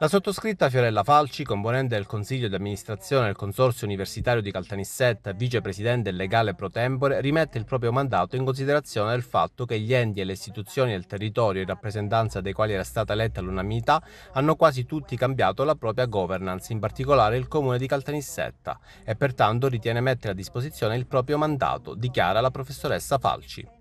La sottoscritta Fiorella Falci, componente del Consiglio di amministrazione del Consorzio Universitario di Caltanissetta, vicepresidente legale pro tempore, rimette il proprio mandato in considerazione del fatto che gli enti e le istituzioni del territorio in rappresentanza dei quali era stata eletta l'unanimità hanno quasi tutti cambiato la propria governance, in particolare il comune di Caltanissetta, e pertanto ritiene mettere a disposizione il proprio mandato, dichiara la professoressa Falci.